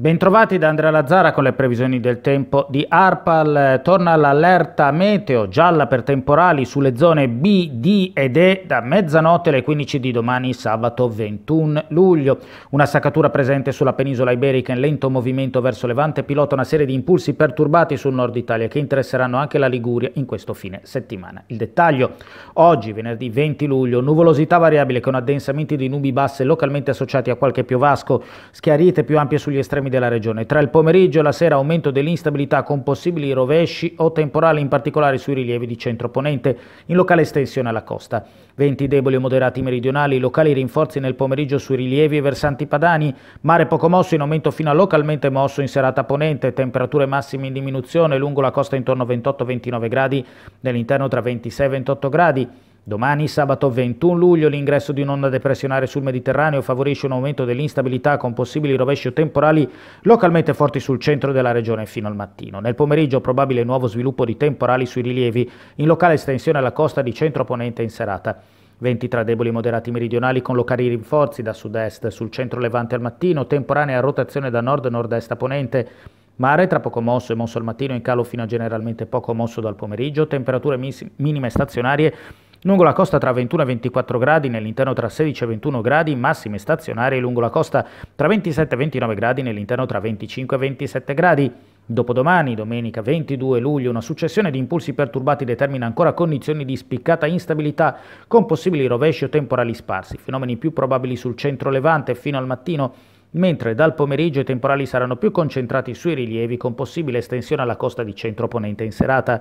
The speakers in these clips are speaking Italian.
Bentrovati da Andrea Lazzara con le previsioni del tempo di ARPAL. Torna l'allerta meteo gialla per temporali sulle zone B, D ed E da mezzanotte alle 15 di domani sabato 21 luglio. Una saccatura presente sulla penisola iberica in lento movimento verso Levante pilota una serie di impulsi perturbati sul nord Italia che interesseranno anche la Liguria in questo fine settimana. Il dettaglio. Oggi, venerdì 20 luglio, nuvolosità variabile con addensamenti di nubi basse localmente associati a qualche piovasco, schiarite più ampie sugli estremi della regione. Tra il pomeriggio e la sera aumento dell'instabilità con possibili rovesci o temporali in particolare sui rilievi di centro-ponente, in locale estensione alla costa. Venti deboli o moderati meridionali, locali rinforzi nel pomeriggio sui rilievi e versanti padani, mare poco mosso in aumento fino a localmente mosso in serata ponente, temperature massime in diminuzione lungo la costa intorno a 28-29 gradi, nell'interno tra 26 e 28 gradi. Domani, sabato 21 luglio, l'ingresso di un'onda depressionale sul Mediterraneo favorisce un aumento dell'instabilità con possibili rovesci temporali localmente forti sul centro della regione fino al mattino. Nel pomeriggio probabile nuovo sviluppo di temporali sui rilievi, in locale estensione alla costa di centro-ponente in serata. Venti tra deboli e moderati meridionali con locali rinforzi da sud-est sul centro-levante al mattino, temporanea rotazione da nord-nord-est a ponente. Mare tra poco mosso e mosso al mattino in calo fino a generalmente poco mosso dal pomeriggio, temperature minime stazionarie Lungo la costa tra 21 e 24 gradi, nell'interno tra 16 e 21 gradi, massime stazionarie lungo la costa tra 27 e 29 gradi, nell'interno tra 25 e 27 gradi. Dopodomani, domenica 22 luglio, una successione di impulsi perturbati determina ancora condizioni di spiccata instabilità con possibili rovesci o temporali sparsi, fenomeni più probabili sul centro levante fino al mattino mentre dal pomeriggio i temporali saranno più concentrati sui rilievi con possibile estensione alla costa di centro-ponente in serata.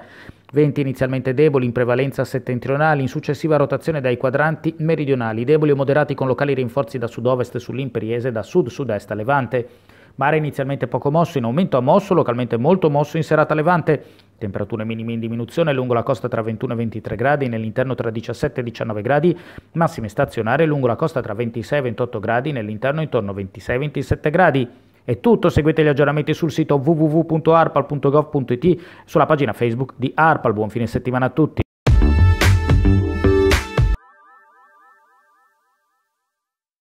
Venti inizialmente deboli in prevalenza settentrionali, in successiva rotazione dai quadranti meridionali, deboli o moderati con locali rinforzi da sud-ovest sull'imperiese e da sud-sud-est a levante. Mare inizialmente poco mosso, in aumento a mosso, localmente molto mosso in serata levante, Temperature minime in diminuzione lungo la costa tra 21 e 23 gradi, nell'interno tra 17 e 19 gradi, massime stazionarie lungo la costa tra 26 e 28 gradi, nell'interno intorno 26 e 27 gradi. È tutto, seguite gli aggiornamenti sul sito www.arpal.gov.it, sulla pagina Facebook di Arpal. Buon fine settimana a tutti.